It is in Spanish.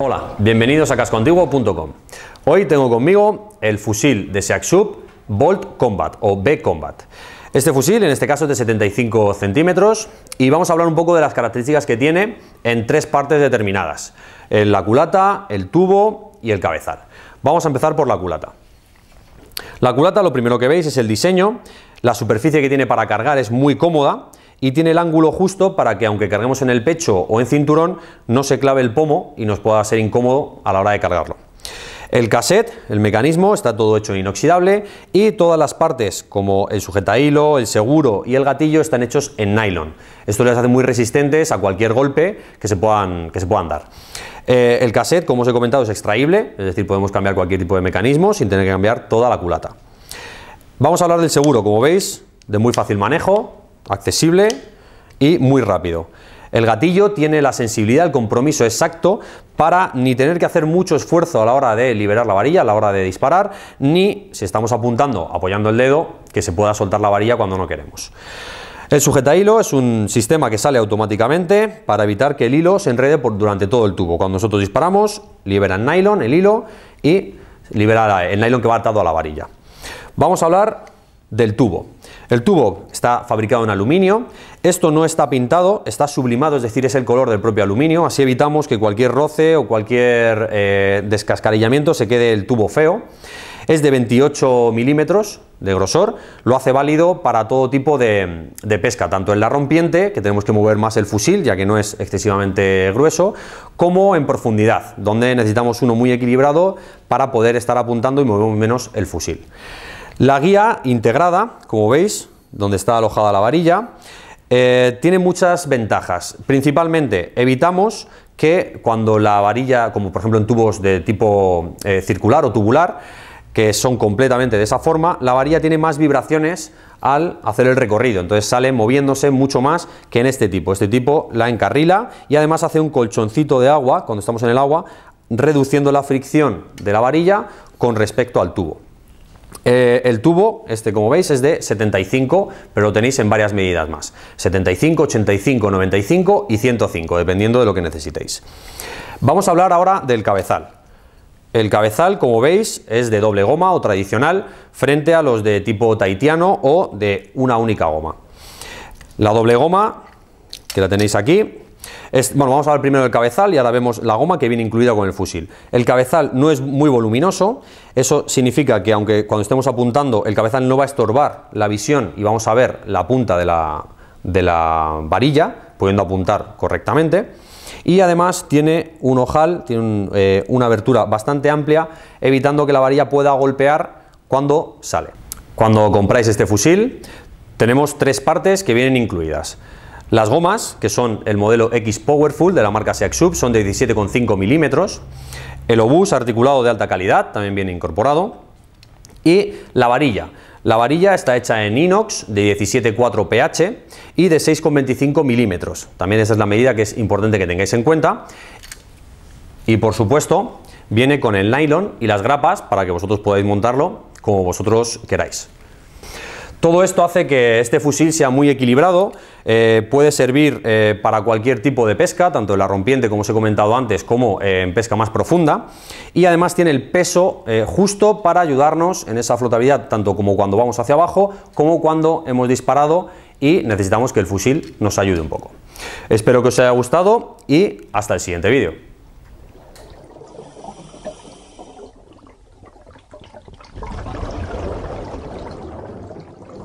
Hola, bienvenidos a cascoantiguo.com. Hoy tengo conmigo el fusil de Seaksub Bolt Combat o B-Combat. Este fusil en este caso es de 75 centímetros y vamos a hablar un poco de las características que tiene en tres partes determinadas. La culata, el tubo y el cabezal. Vamos a empezar por la culata. La culata lo primero que veis es el diseño, la superficie que tiene para cargar es muy cómoda y tiene el ángulo justo para que aunque carguemos en el pecho o en cinturón no se clave el pomo y nos pueda ser incómodo a la hora de cargarlo. El cassette, el mecanismo, está todo hecho en inoxidable y todas las partes como el sujetahilo, el seguro y el gatillo están hechos en nylon. Esto les hace muy resistentes a cualquier golpe que se puedan, dar. Eh, el cassette, como os he comentado, es extraíble, es decir, podemos cambiar cualquier tipo de mecanismo sin tener que cambiar toda la culata. Vamos a hablar del seguro, como veis, de muy fácil manejo, accesible y muy rápido. El gatillo tiene la sensibilidad, el compromiso exacto para ni tener que hacer mucho esfuerzo a la hora de liberar la varilla, a la hora de disparar, ni si estamos apuntando, apoyando el dedo, que se pueda soltar la varilla cuando no queremos. El sujeta hilo es un sistema que sale automáticamente para evitar que el hilo se enrede por, durante todo el tubo. Cuando nosotros disparamos, libera el nylon, el hilo, y libera el nylon que va atado a la varilla. Vamos a hablar del tubo. El tubo está fabricado en aluminio, esto no está pintado, está sublimado, es decir, es el color del propio aluminio, así evitamos que cualquier roce o cualquier eh, descascarillamiento se quede el tubo feo. Es de 28 milímetros de grosor, lo hace válido para todo tipo de, de, pesca, tanto en la rompiente, que tenemos que mover más el fusil, ya que no es excesivamente grueso, como en profundidad, donde necesitamos uno muy equilibrado para poder estar apuntando y mover menos el fusil. La guía integrada, como veis, donde está alojada la varilla, eh, tiene muchas ventajas. Principalmente evitamos que cuando la varilla, como por ejemplo en tubos de tipo eh, circular o tubular, que son completamente de esa forma, la varilla tiene más vibraciones al hacer el recorrido, entonces sale moviéndose mucho más que en este tipo. Este tipo la encarrila y además hace un colchoncito de agua cuando estamos en el agua, reduciendo la fricción de la varilla con respecto al tubo. Eh, el tubo, este como veis, es de 75, pero lo tenéis en varias medidas más. 75, 85, 95 y 105, dependiendo de lo que necesitéis. Vamos a hablar ahora del cabezal. El cabezal, como veis, es de doble goma o tradicional frente a los de tipo taitiano o de una única goma. La doble goma, que la tenéis aquí, bueno, vamos a ver primero el cabezal y ahora vemos la goma que viene incluida con el fusil. El cabezal no es muy voluminoso, eso significa que aunque cuando estemos apuntando el cabezal no va a estorbar la visión y vamos a ver la punta de la, varilla, pudiendo apuntar correctamente. Y además tiene un ojal, tiene eh, una abertura bastante amplia, evitando que la varilla pueda golpear cuando sale. Cuando compráis este fusil, tenemos tres partes que vienen incluidas. Las gomas, que son el modelo X Powerful de la marca Seaxub, son de 17,5 milímetros. El obús articulado de alta calidad, también viene incorporado. Y la varilla. La varilla está hecha en inox de 17,4 pH y de 6,25 milímetros. También esa es la medida que es importante que tengáis en cuenta. Y por supuesto, viene con el nylon y las grapas para que vosotros podáis montarlo como vosotros queráis. Todo esto hace que este fusil sea muy equilibrado, eh, puede servir eh, para cualquier tipo de pesca, tanto en la rompiente como os he comentado antes, como eh, en pesca más profunda, y además tiene el peso justo para ayudarnos en esa flotabilidad, tanto como cuando vamos hacia abajo, como cuando hemos disparado y necesitamos que el fusil nos ayude un poco. Espero que os haya gustado y hasta el siguiente vídeo.